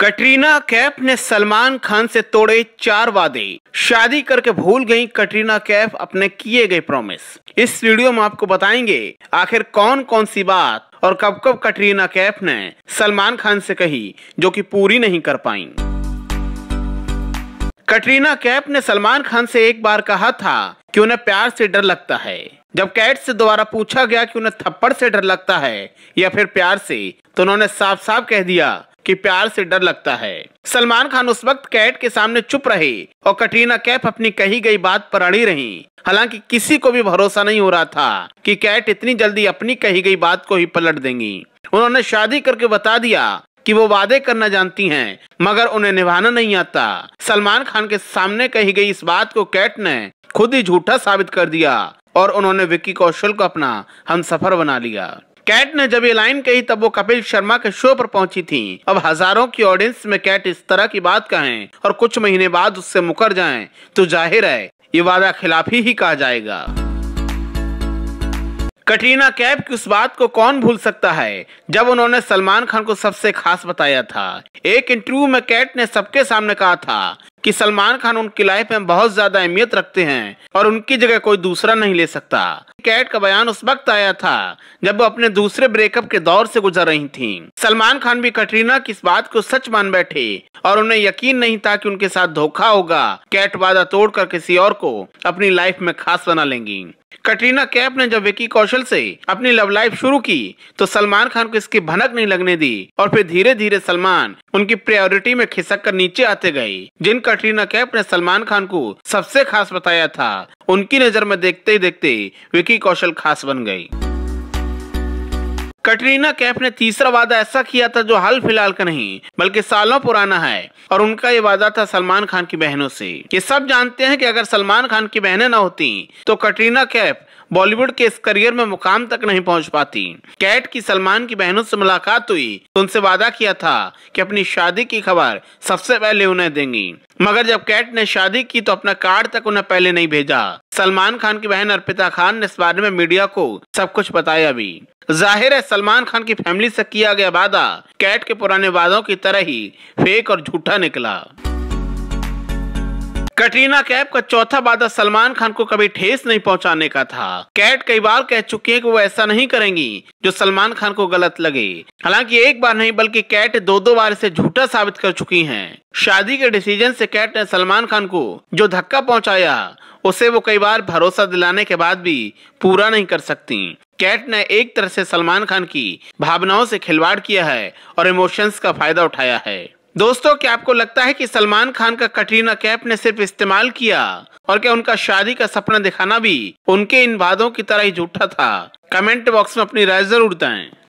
कटरीना कैफ ने सलमान खान से तोड़े चार वादे शादी करके भूल गई कटरीना कैफ अपने किए गए प्रॉमिस इस वीडियो में आपको बताएंगे आखिर कौन कौन सी बात और कब कब कटरीना कैफ ने सलमान खान से कही जो कि पूरी नहीं कर पाई कटरीना कैफ ने सलमान खान से एक बार कहा था कि उन्हें प्यार से डर लगता है जब कैट से दोबारा पूछा गया कि उन्हें थप्पड़ से डर लगता है या फिर प्यार से तो उन्होंने साफ साफ कह दिया कि प्यार से डर लगता है सलमान खान उस वक्त कैट के सामने चुप रहे और कटरीना कैफ अपनी कही गई बात पर अड़ी रही हालांकि किसी को भी भरोसा नहीं हो रहा था कि कैट इतनी जल्दी अपनी कही गई बात को ही पलट देंगी उन्होंने शादी करके बता दिया कि वो वादे करना जानती हैं मगर उन्हें निभाना नहीं आता सलमान खान के सामने कही गई इस बात को कैट ने खुद ही झूठा साबित कर दिया और उन्होंने विक्की कौशल को अपना हम सफर बना लिया कैट ने जब ये लाइन कही तब वो कपिल शर्मा के शो पर पहुंची थी अब हजारों की ऑडियंस में कैट इस तरह की बात कहें और कुछ महीने बाद उससे मुकर जाएं तो जाहिर है ये वादा खिलाफी ही कहा जाएगा कटरीना कैप की उस बात को कौन भूल सकता है जब उन्होंने सलमान खान को सबसे खास बताया था एक इंटरव्यू में कैट ने सबके सामने कहा था कि सलमान खान उनकी लाइफ में बहुत ज्यादा अहमियत रखते हैं और उनकी जगह कोई दूसरा नहीं ले सकता कैट का बयान उस वक्त आया था जब वो अपने दूसरे ब्रेकअप के दौर से गुजर रही थी सलमान खान भी कटरीना की इस बात को सच मान बैठे और उन्हें यकीन नहीं था कि उनके साथ धोखा होगा कैट वादा तोड़कर किसी और को अपनी लाइफ में खास बना लेंगी कटरीना कैफ ने जब विकी कौशल से अपनी लव लाइफ शुरू की तो सलमान खान को इसकी भनक नहीं लगने दी और फिर धीरे धीरे सलमान उनकी प्रायोरिटी में खिसक कर नीचे आते गए जिन कटरीना कैफ ने सलमान खान को सबसे खास बताया था उनकी नजर में देखते ही देखते विकी कौशल खास बन गई कटरीना कैफ ने तीसरा वादा ऐसा किया था जो हाल फिलहाल का नहीं बल्कि सालों पुराना है और उनका ये वादा था सलमान खान की बहनों से ये सब जानते हैं कि अगर सलमान खान की बहनें ना होती तो कटरीना कैफ बॉलीवुड के इस करियर में मुकाम तक नहीं पहुंच पाती कैट की सलमान की बहनों से मुलाकात हुई तो उनसे वादा किया था कि अपनी शादी की खबर सबसे पहले उन्हें देंगी मगर जब कैट ने शादी की तो अपना कार्ड तक उन्हें पहले नहीं भेजा सलमान खान की बहन अर्पिता खान ने इस बारे में मीडिया को सब कुछ बताया भी जाहिर है सलमान खान की फैमिली से किया गया वादा कैट के पुराने वादों की तरह ही फेक और झूठा निकला कटरीना कैफ का चौथा वादा सलमान खान को कभी ठेस नहीं पहुंचाने का था कैट कई बार कह चुकी है कि वो ऐसा नहीं करेंगी जो सलमान खान को गलत लगे हालांकि एक बार नहीं बल्कि कैट दो दो बार इसे झूठा साबित कर चुकी हैं शादी के डिसीजन से कैट ने सलमान खान को जो धक्का पहुंचाया उसे वो कई बार भरोसा दिलाने के बाद भी पूरा नहीं कर सकती कैट ने एक तरह से सलमान खान की भावनाओं से खिलवाड़ किया है और इमोशंस का फायदा उठाया है दोस्तों क्या आपको लगता है कि सलमान खान का कटरीना कैफ ने सिर्फ इस्तेमाल किया और क्या उनका शादी का सपना दिखाना भी उनके इन वादों की तरह ही झूठा था कमेंट बॉक्स में अपनी राय जरूर दें।